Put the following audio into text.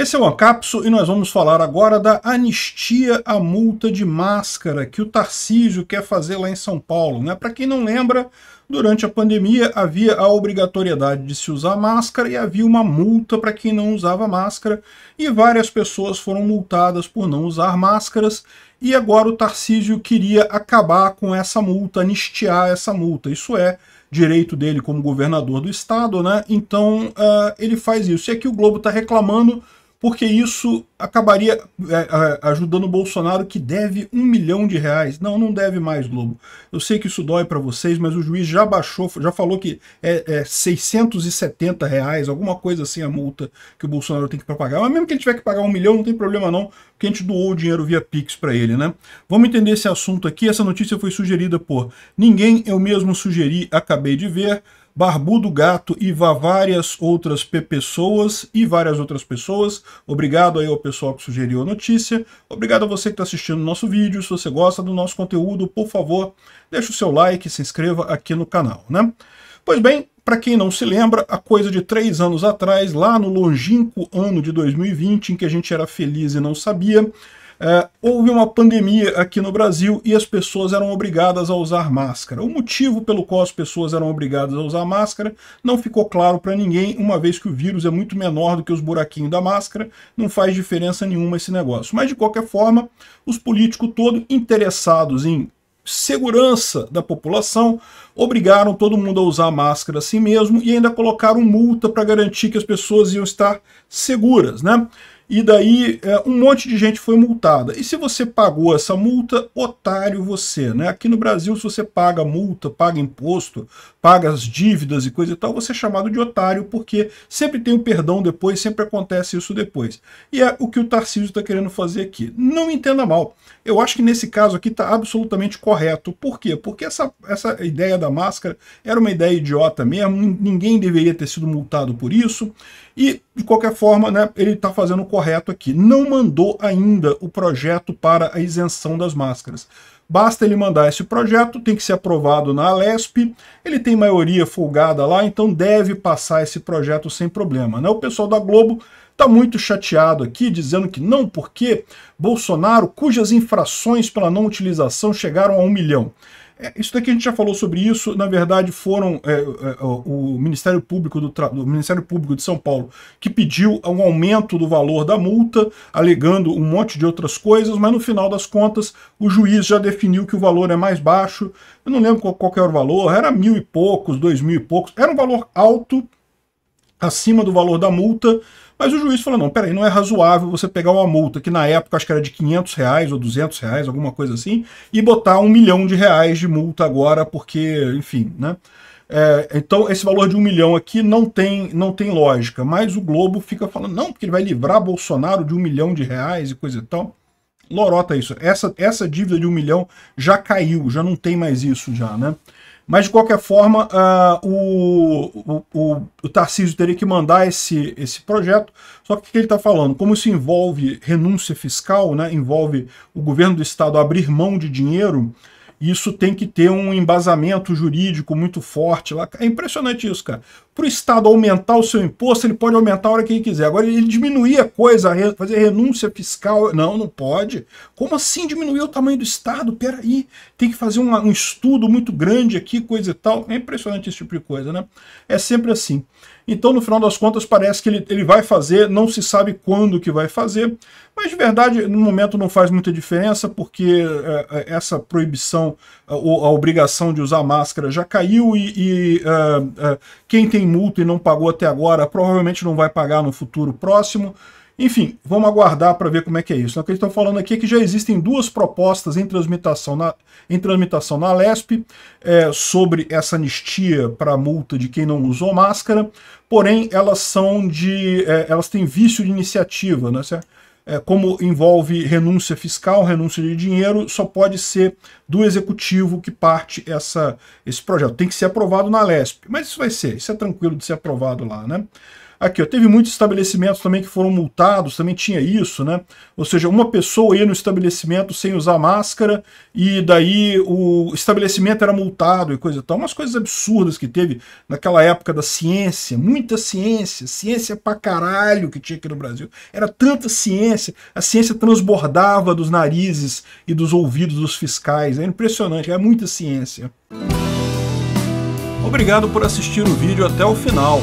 Esse é o Ancapso e nós vamos falar agora da anistia à multa de máscara que o Tarcísio quer fazer lá em São Paulo. Né? Para quem não lembra, durante a pandemia havia a obrigatoriedade de se usar máscara e havia uma multa para quem não usava máscara e várias pessoas foram multadas por não usar máscaras e agora o Tarcísio queria acabar com essa multa, anistiar essa multa. Isso é direito dele como governador do estado, né? Então uh, ele faz isso. E aqui o Globo está reclamando porque isso acabaria é, é, ajudando o Bolsonaro, que deve um milhão de reais. Não, não deve mais, Globo. Eu sei que isso dói para vocês, mas o juiz já baixou, já falou que é, é 670 reais, alguma coisa assim a multa que o Bolsonaro tem que pagar. Mas mesmo que ele tiver que pagar um milhão, não tem problema não, porque a gente doou o dinheiro via Pix para ele, né? Vamos entender esse assunto aqui. Essa notícia foi sugerida por Ninguém, eu mesmo sugeri, acabei de ver. Barbudo Gato e várias outras pessoas e várias outras pessoas. Obrigado aí ao pessoal que sugeriu a notícia. Obrigado a você que está assistindo o nosso vídeo. Se você gosta do nosso conteúdo, por favor, deixe o seu like e se inscreva aqui no canal, né? Pois bem, para quem não se lembra, a coisa de três anos atrás, lá no longínquo ano de 2020, em que a gente era feliz e não sabia, é, houve uma pandemia aqui no Brasil e as pessoas eram obrigadas a usar máscara. O motivo pelo qual as pessoas eram obrigadas a usar máscara não ficou claro para ninguém, uma vez que o vírus é muito menor do que os buraquinhos da máscara, não faz diferença nenhuma esse negócio. Mas, de qualquer forma, os políticos todos interessados em segurança da população, obrigaram todo mundo a usar máscara assim mesmo e ainda colocaram multa para garantir que as pessoas iam estar seguras, né? e daí é, um monte de gente foi multada. E se você pagou essa multa, otário você, né? Aqui no Brasil, se você paga multa, paga imposto, paga as dívidas e coisa e tal, você é chamado de otário, porque sempre tem o um perdão depois, sempre acontece isso depois. E é o que o Tarcísio está querendo fazer aqui. Não entenda mal. Eu acho que nesse caso aqui está absolutamente correto. Por quê? Porque essa, essa ideia da máscara era uma ideia idiota mesmo, ninguém deveria ter sido multado por isso. E, de qualquer forma, né, ele está fazendo o correto aqui. Não mandou ainda o projeto para a isenção das máscaras. Basta ele mandar esse projeto, tem que ser aprovado na Alesp, ele tem maioria folgada lá, então deve passar esse projeto sem problema. Né? O pessoal da Globo está muito chateado aqui, dizendo que não, porque Bolsonaro, cujas infrações pela não utilização chegaram a um milhão é, isso daqui a gente já falou sobre isso. Na verdade, foram é, é, o Ministério Público do, do, Ministério Público de São Paulo que pediu um aumento do valor da multa, alegando um monte de outras coisas, mas no final das contas o juiz já definiu que o valor é mais baixo. Eu não lembro qual, qual era o valor, era mil e poucos, dois mil e poucos. Era um valor alto acima do valor da multa, mas o juiz falou, não, peraí, não é razoável você pegar uma multa, que na época acho que era de 500 reais ou 200 reais, alguma coisa assim, e botar um milhão de reais de multa agora, porque, enfim, né? É, então esse valor de um milhão aqui não tem, não tem lógica, mas o Globo fica falando, não, porque ele vai livrar Bolsonaro de um milhão de reais e coisa e tal. Lorota isso, essa, essa dívida de um milhão já caiu, já não tem mais isso já, né? Mas, de qualquer forma, uh, o, o, o, Tarcísio teria que mandar esse, esse projeto. Só que o que ele está falando? Como isso envolve renúncia fiscal, né, envolve o governo do Estado abrir mão de dinheiro, isso tem que ter um embasamento jurídico muito forte lá. É impressionante isso, cara. Para o Estado aumentar o seu imposto, ele pode aumentar a hora que ele quiser. Agora, ele diminuir a coisa, fazer renúncia fiscal. Não, não pode. Como assim diminuir o tamanho do Estado? Peraí, tem que fazer um, um estudo muito grande aqui, coisa e tal. É impressionante esse tipo de coisa, né? É sempre assim. Então, no final das contas, parece que ele, ele vai fazer, não se sabe quando que vai fazer, mas de verdade, no momento não faz muita diferença, porque é, é essa proibição a, a obrigação de usar máscara já caiu e, e uh, uh, quem tem multa e não pagou até agora provavelmente não vai pagar no futuro próximo. Enfim, vamos aguardar para ver como é que é isso. Então, o que eles estão falando aqui é que já existem duas propostas em transmitação na, em transmitação na Lesp é, sobre essa anistia para multa de quem não usou máscara, porém elas são de. É, elas têm vício de iniciativa, né? Certo? é, como envolve renúncia fiscal, renúncia de dinheiro, só pode ser do executivo que parte essa, esse projeto. Tem que ser aprovado na LESP. Mas isso vai ser, isso é tranquilo de ser aprovado lá, né? Aqui, ó, teve muitos estabelecimentos também que foram multados, também tinha isso, né? Ou seja, uma pessoa ia no estabelecimento sem usar máscara e daí o estabelecimento era multado e coisa e tal. Umas coisas absurdas que teve naquela época da ciência, muita ciência, ciência pra caralho que tinha aqui no Brasil. Era tanta ciência, a ciência transbordava dos narizes e dos ouvidos dos fiscais. É impressionante, é muita ciência. Obrigado por assistir o vídeo até o final.